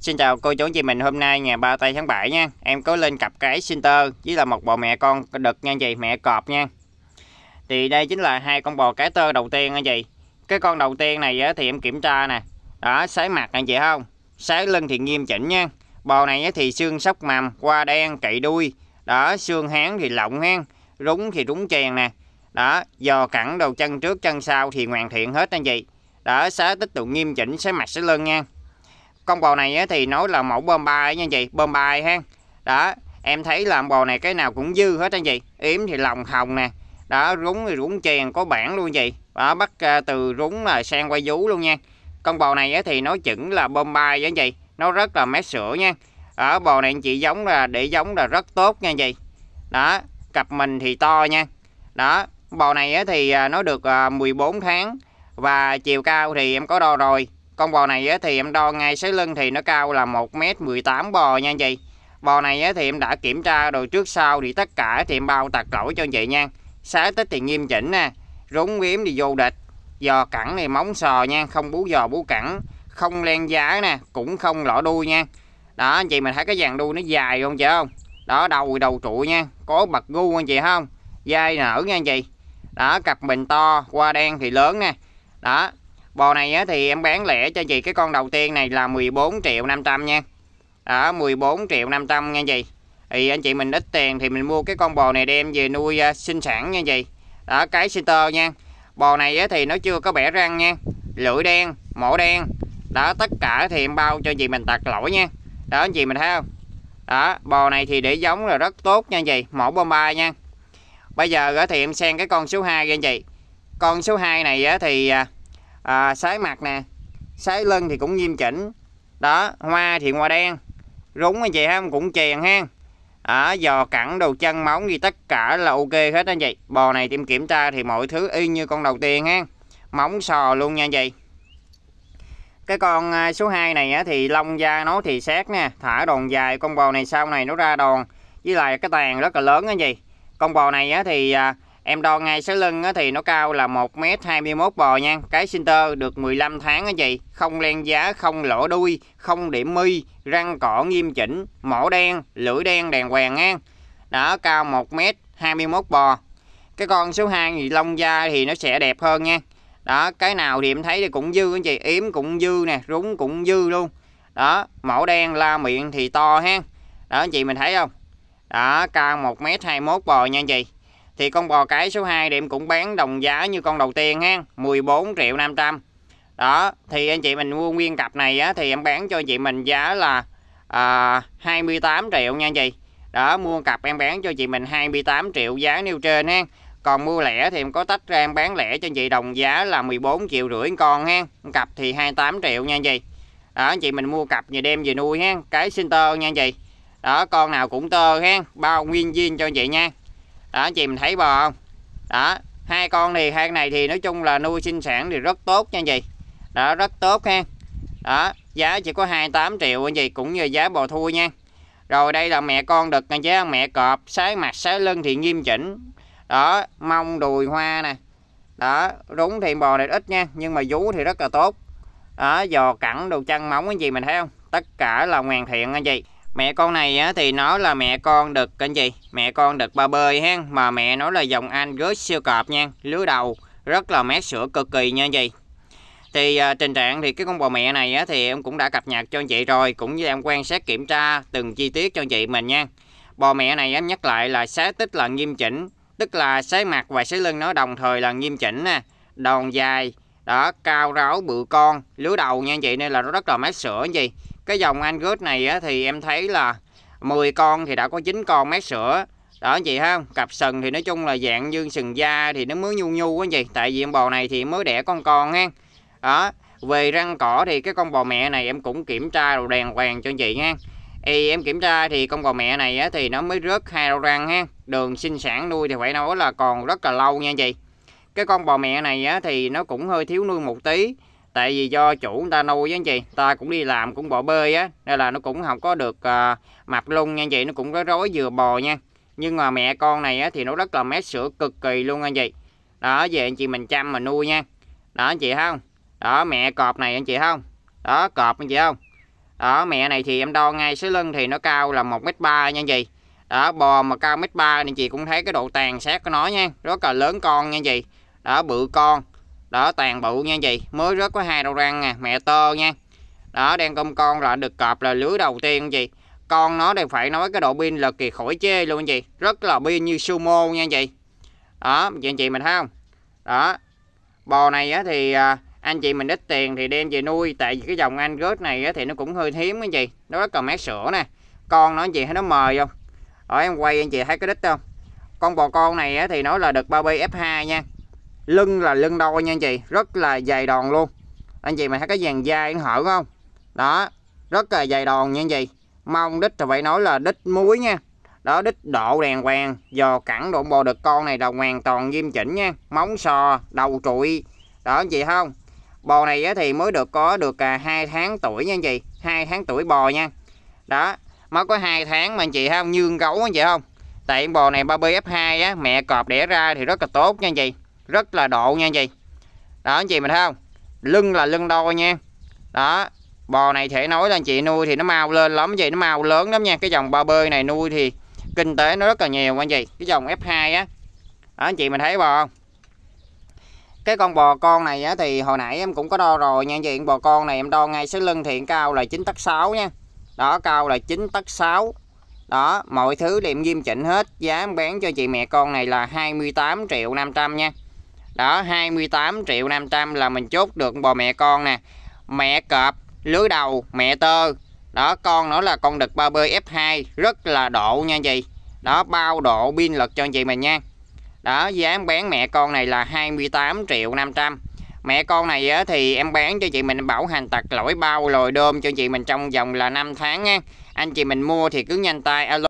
Xin chào cô chú chị mình hôm nay ngày 3 tây tháng 7 nha Em có lên cặp cái Sinter với là một bò mẹ con đực nha chị mẹ cọp nha Thì đây chính là hai con bò cái tơ đầu tiên nha chị Cái con đầu tiên này thì em kiểm tra nè Đó sái mặt anh chị không Sái lưng thì nghiêm chỉnh nha Bò này thì xương sóc mầm qua đen cậy đuôi Đó xương hán thì lộng ha Rúng thì rúng chèn nè Đó giò cẳng đầu chân trước chân sau thì hoàn thiện hết anh chị Đó sái tích tụ nghiêm chỉnh sái mặt sái lưng nha con bò này thì nói là mẫu bơm bay nha chị bơm bay ha đó em thấy là bò này cái nào cũng dư hết anh chị yếm thì lòng hồng nè đó rúng thì rúng chèn có bản luôn chị đó bắt à, từ rúng là sang quay vú luôn nha con bò này thì nó chuẩn là bơm bay anh chị nó rất là mát sữa nha ở bò này chị giống là để giống là rất tốt nha chị đó cặp mình thì to nha đó bò này thì à, nó được 14 à, tháng và chiều cao thì em có đo rồi con bò này thì em đo ngay sấy lưng thì nó cao là 1m18 bò nha anh chị Bò này thì em đã kiểm tra đồ trước sau thì tất cả thì em bao tạc lỗi cho anh chị nha Xá tích thì nghiêm chỉnh nè Rúng miếm thì vô địch Giò cẳng thì móng sò nha Không bú giò bú cẳng Không len giá nè Cũng không lọ đuôi nha Đó anh chị mình thấy cái dàn đuôi nó dài không chị không Đó đầu đầu trụ nha Có bật gu anh chị không Dai nở nha anh chị Đó cặp mình to Qua đen thì lớn nè Đó Bò này á, thì em bán lẻ cho chị cái con đầu tiên này là 14 triệu 500 nha. Đó 14 triệu 500 nha chị. Thì anh chị mình ít tiền thì mình mua cái con bò này đem về nuôi uh, sinh sản nha chị. Đó cái center nha. Bò này á, thì nó chưa có bẻ răng nha. Lưỡi đen, mổ đen. Đó tất cả thì em bao cho chị mình tạc lỗi nha. Đó anh chị mình thấy không? Đó, bò này thì để giống là rất tốt nha anh chị, mẫu Bombay nha. Bây giờ thì em sang cái con số 2 nha chị. Con số 2 này á thì à, à, sái mặt nè sái lưng thì cũng nghiêm chỉnh đó hoa thì hoa đen rúng anh chị ha cũng chèn ha ở à, giò cẳng đầu chân móng gì tất cả là ok hết anh chị bò này tìm kiểm tra thì mọi thứ y như con đầu tiên ha móng sò luôn nha anh chị cái con à, số 2 này thì lông da nó thì xét nè, thả đòn dài con bò này sau này nó ra đòn với lại cái tàn rất là lớn cái gì con bò này thì à, Em đo ngay sáu lưng thì nó cao là 1m21 bò nha. Cái Sinter được 15 tháng á chị, không len giá, không lỗ đuôi, không điểm mi, răng cỏ nghiêm chỉnh, mỏ đen, lưỡi đen đàng hoàng nha. Đó cao 1m21 bò. Cái con số 2 thì lông da thì nó sẽ đẹp hơn nha. Đó, cái nào thì em thấy thì cũng dư anh chị, yếm cũng dư nè, rúng cũng dư luôn. Đó, mỏ đen la miệng thì to ha. Đó anh chị mình thấy không? Đó, cao 1m21 bò nha anh chị. Thì con bò cái số 2 thì em cũng bán đồng giá như con đầu tiên ha 14 triệu 500 Đó Thì anh chị mình mua nguyên cặp này á, Thì em bán cho chị mình giá là à, 28 triệu nha anh chị Đó mua cặp em bán cho chị mình 28 triệu giá nêu trên ha còn mua lẻ thì em có tách ra em bán lẻ cho anh chị đồng giá là 14 triệu rưỡi con ha. Cặp thì 28 triệu nha anh chị. Đó anh chị mình mua cặp về đem về nuôi ha. Cái sinh tơ nha anh chị. Đó con nào cũng tơ ha. Bao nguyên viên cho anh chị nha đó anh chị mình thấy bò không đó hai con thì hai con này thì nói chung là nuôi sinh sản thì rất tốt nha anh chị đó rất tốt ha đó giá chỉ có 28 triệu anh chị cũng như giá bò thua nha rồi đây là mẹ con đực anh chị mẹ cọp sái mặt sái lưng thì nghiêm chỉnh đó mông đùi hoa nè đó rúng thì bò này ít nha nhưng mà vú thì rất là tốt đó giò cẳng đồ chân móng cái gì mình thấy không tất cả là hoàn thiện anh chị mẹ con này á, thì nó là mẹ con đực anh gì mẹ con đực ba bơi ha mà mẹ nó là dòng anh rớt siêu cọp nha lứa đầu rất là mát sữa cực kỳ nha anh chị thì à, tình trạng thì cái con bò mẹ này á, thì em cũng đã cập nhật cho anh chị rồi cũng như em quan sát kiểm tra từng chi tiết cho anh chị mình nha bò mẹ này em nhắc lại là xé tích là nghiêm chỉnh tức là xé mặt và xé lưng nó đồng thời là nghiêm chỉnh nè đòn dài đó cao ráo bự con lứa đầu nha anh chị nên là nó rất là mát sữa anh chị cái dòng Angus này á, thì em thấy là 10 con thì đã có 9 con mát sữa đó anh chị ha cặp sừng thì nói chung là dạng dương sừng da thì nó mới nhu nhu anh chị tại vì em bò này thì mới đẻ con con ha đó về răng cỏ thì cái con bò mẹ này em cũng kiểm tra đồ đàng hoàng cho anh chị nha thì em kiểm tra thì con bò mẹ này á, thì nó mới rớt hai đầu răng ha đường sinh sản nuôi thì phải nói là còn rất là lâu nha anh chị cái con bò mẹ này á, thì nó cũng hơi thiếu nuôi một tí tại vì do chủ người ta nuôi á anh chị ta cũng đi làm cũng bỏ bơi á nên là nó cũng không có được à, mập lung nha anh chị nó cũng có rối vừa bò nha nhưng mà mẹ con này á, thì nó rất là mát sữa cực kỳ luôn anh chị đó về anh chị mình chăm mà nuôi nha đó anh chị không đó mẹ cọp này anh chị không đó cọp anh chị không đó mẹ này thì em đo ngay sới lưng thì nó cao là một mét ba nha anh chị đó bò mà cao mét ba thì chị cũng thấy cái độ tàn sát của nó nha rất là lớn con nha anh chị đó bự con đó toàn bộ nha chị mới rớt có hai đầu răng nè mẹ tơ nha đó đang công con rồi được cọp là lưới đầu tiên chị con nó đều phải nói cái độ pin là kỳ khỏi chê luôn chị rất là pin như sumo nha chị đó chị anh chị mình thấy không đó bò này á thì à, anh chị mình ít tiền thì đem về nuôi tại vì cái dòng anh rớt này á, thì nó cũng hơi hiếm anh chị nó rất là mát sữa nè con nó anh chị thấy nó mời không ở em quay anh chị thấy cái đít không con bò con này á, thì nó là được bao bi f2 nha lưng là lưng đôi nha anh chị rất là dày đòn luôn anh chị mình thấy cái dàn dai nó hở không đó rất là dày đòn nha anh chị mong đích thì phải nói là đích muối nha đó đích độ đàng hoàng giờ cẳng độ bò được con này là hoàn toàn nghiêm chỉnh nha móng sò đầu trụi đó anh chị không bò này thì mới được có được à, hai tháng tuổi nha anh chị hai tháng tuổi bò nha đó mới có hai tháng mà anh chị không nhương gấu anh chị không tại bò này ba bf 2 á mẹ cọp đẻ ra thì rất là tốt nha anh chị rất là độ nha anh chị đó anh chị mình thấy không lưng là lưng đôi nha đó bò này thể nói là anh chị nuôi thì nó mau lên lắm vậy nó mau lớn lắm nha cái dòng ba bơi này nuôi thì kinh tế nó rất là nhiều anh chị cái dòng F2 á đó, anh chị mình thấy bò không cái con bò con này á, thì hồi nãy em cũng có đo rồi nha anh chị bò con này em đo ngay số lưng thì cao là 9 tấc 6 nha đó cao là 9 tấc 6 đó mọi thứ điểm nghiêm chỉnh hết giá em bán cho chị mẹ con này là 28 triệu 500 nha đó 28 triệu 500 là mình chốt được bò mẹ con nè mẹ cọp lưới đầu mẹ tơ đó con nó là con đực ba b f2 rất là độ nha chị đó bao độ pin lực cho anh chị mình nha đó giá em bán mẹ con này là 28 triệu 500 mẹ con này á, thì em bán cho chị mình bảo hành tặc lỗi bao lồi đôm cho chị mình trong vòng là 5 tháng nha anh chị mình mua thì cứ nhanh tay alo